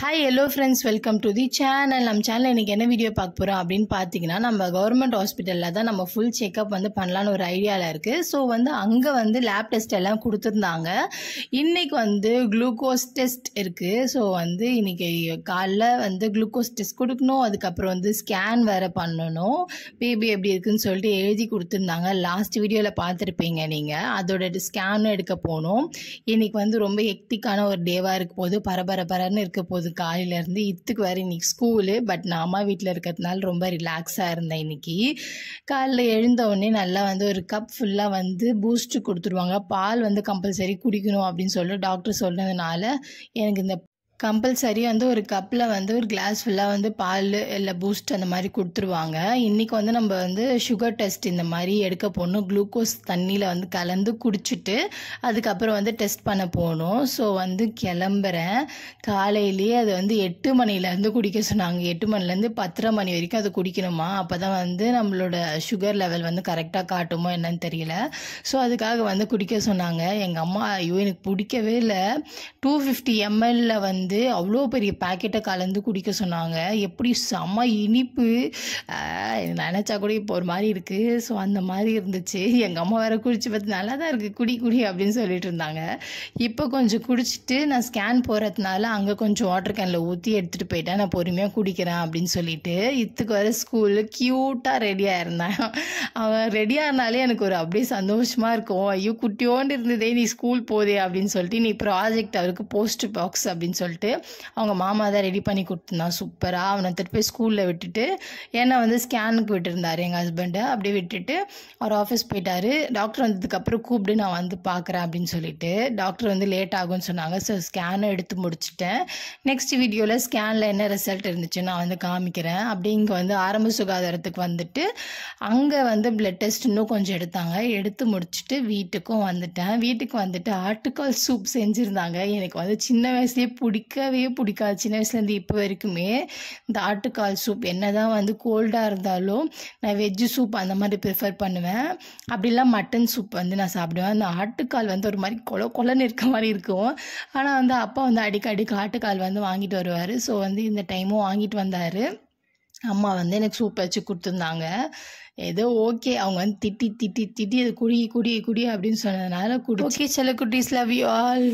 hi hello friends welcome to the channel நம்ம சேனலில் இன்றைக்கி என்ன வீடியோ பார்க்க போகிறோம் அப்படின்னு பார்த்தீங்கன்னா நம்ம கவர்மெண்ட் ஹாஸ்பிட்டலில் தான் நம்ம ஃபுல் செக்கப் வந்து பண்ணலான்னு ஒரு ஐடியாவில் இருக்குது ஸோ வந்து அங்கே வந்து லேப் டெஸ்ட் எல்லாம் கொடுத்துருந்தாங்க இன்றைக்கி வந்து குளுக்கோஸ் டெஸ்ட் இருக்குது ஸோ வந்து இன்றைக்கி காலைல வந்து குளுக்கோஸ் டெஸ்ட் கொடுக்கணும் அதுக்கப்புறம் வந்து ஸ்கேன் வேறு பண்ணணும் பேபி எப்படி இருக்குதுன்னு சொல்லிட்டு எழுதி கொடுத்துருந்தாங்க லாஸ்ட் வீடியோவில் பார்த்துருப்பீங்க நீங்கள் அதோட ஸ்கேனும் எடுக்க போகணும் இன்றைக்கி வந்து ரொம்ப ஹெக்டிக்கான ஒரு டேவாக இருக்க போது பரபரப்பரன்னு இருக்க போது இருந்தது காலையிலேருந்து இத்துக்கு வேறு இன்றைக்கி ஸ்கூலு பட் நான் அம்மா வீட்டில் இருக்கிறதுனால ரொம்ப ரிலாக்ஸாக இருந்தேன் இன்றைக்கி காலைல எழுந்தவுடனே நல்லா வந்து ஒரு கப் ஃபுல்லாக வந்து பூஸ்ட்டு கொடுத்துருவாங்க பால் வந்து கம்பல்சரி குடிக்கணும் அப்படின்னு சொல்லிட்டு டாக்டர் சொன்னதுனால எனக்கு இந்த கம்பல்சரி வந்து ஒரு கப்பில் வந்து ஒரு கிளாஸ் ஃபுல்லாக வந்து பால் இல்லை பூஸ்ட் அந்த மாதிரி கொடுத்துருவாங்க இன்றைக்கி வந்து நம்ம வந்து சுகர் டெஸ்ட் இந்த மாதிரி எடுக்க போகணும் குளுக்கோஸ் தண்ணியில் வந்து கலந்து குடிச்சிட்டு அதுக்கப்புறம் வந்து டெஸ்ட் பண்ண போகணும் ஸோ வந்து கிளம்புறேன் காலையிலேயே அது வந்து எட்டு மணிலேருந்து குடிக்க சொன்னாங்க எட்டு மணிலேருந்து பத்தரை மணி வரைக்கும் அது குடிக்கணுமா அப்போ தான் வந்து நம்மளோட சுகர் லெவல் வந்து கரெக்டாக காட்டுமோ என்னன்னு தெரியல ஸோ அதுக்காக வந்து குடிக்க சொன்னாங்க எங்கள் அம்மா ஐயோ எனக்கு பிடிக்கவே இல்லை டூ ஃபிஃப்டி எம்எல்ல வந்து வந்து அவ்வளோ பெரிய பேக்கெட்டை கலந்து குடிக்க சொன்னாங்க எப்படி செம இனிப்பு நினச்சா கூட இப்போ ஒரு மாதிரி இருக்குது ஸோ அந்த மாதிரி இருந்துச்சு எங்கள் அம்மா வேறு குடிச்சு பார்த்து நல்லா தான் இருக்குது குடி குடி அப்படின்னு சொல்லிட்டு இருந்தாங்க இப்போ கொஞ்சம் குடிச்சிட்டு நான் ஸ்கேன் போகிறதுனால அங்கே கொஞ்சம் வாட்டர் கேனில் ஊற்றி எடுத்துகிட்டு போயிட்டேன் நான் பொறுமையாக குடிக்கிறேன் அப்படின்னு சொல்லிட்டு இத்துக்கு வர ஸ்கூலு க்யூட்டாக ரெடியாக இருந்தேன் அவன் ரெடியாக இருந்தாலே எனக்கு ஒரு அப்படியே சந்தோஷமாக இருக்கும் ஐயோ குட்டியோண்டு இருந்ததே நீ ஸ்கூல் போதே அப்படின்னு சொல்லிட்டு நீ ப்ராஜெக்ட் அவருக்கு போஸ்ட் பாக்ஸ் அப்படின்னு சொல்லிட்டு சொல்லிட்டு அவங்க மாமா தான் ரெடி பண்ணி கொடுத்துருந்தான் சூப்பராக அவனை எடுத்துகிட்டு போய் ஸ்கூலில் விட்டுட்டு என்னை வந்து ஸ்கேனுக்கு விட்டுருந்தார் எங்கள் ஹஸ்பண்டை அப்படியே விட்டுட்டு அவர் ஆஃபீஸ் போயிட்டார் டாக்டர் வந்ததுக்கப்புறம் கூப்பிட்டு நான் வந்து பார்க்குறேன் அப்படின்னு சொல்லிட்டு டாக்டர் வந்து லேட் ஆகும்னு சொன்னாங்க ஸோ ஸ்கேனை எடுத்து முடிச்சுட்டேன் நெக்ஸ்ட் வீடியோவில் ஸ்கேனில் என்ன ரிசல்ட் இருந்துச்சு நான் வந்து காமிக்கிறேன் அப்படியே இங்கே வந்து ஆரம்ப சுகாதாரத்துக்கு வந்துட்டு அங்கே வந்து பிளட் டெஸ்ட் இன்னும் கொஞ்சம் எடுத்தாங்க எடுத்து முடிச்சுட்டு வீட்டுக்கும் வந்துட்டேன் வீட்டுக்கு வந்துட்டு ஆட்டுக்கால் சூப் செஞ்சுருந்தாங்க எனக்கு வந்து சின்ன வயசுலேயே பிடிக்கும் பிடிக்கவே பிடிக்காது சின்ன வயசுலேருந்து இப்போ வரைக்குமே இந்த ஆட்டுக்கால் சூப் என்ன தான் வந்து கோல்டாக இருந்தாலும் நான் வெஜ்ஜு சூப் அந்த மாதிரி ப்ரிஃபர் பண்ணுவேன் அப்படிலாம் மட்டன் சூப் வந்து நான் சாப்பிடுவேன் அந்த ஆட்டுக்கால் வந்து ஒரு மாதிரி கொல கொலன்னு இருக்க மாதிரி இருக்கும் ஆனால் வந்து அப்பா வந்து அடிக்கடிக்கு ஆட்டுக்கால் வந்து வாங்கிட்டு வருவார் ஸோ வந்து இந்த டைமும் வாங்கிட்டு வந்தார் அம்மா வந்து எனக்கு சூப் வச்சு கொடுத்துருந்தாங்க ஏதோ ஓகே அவங்க வந்து திட்டி திட்டி திட்டி அது குடி குடி குடி அப்படின்னு சொன்னதுனால குடி ஓகே செல்ல குட்டிஸ் லவ் யூ ஆல்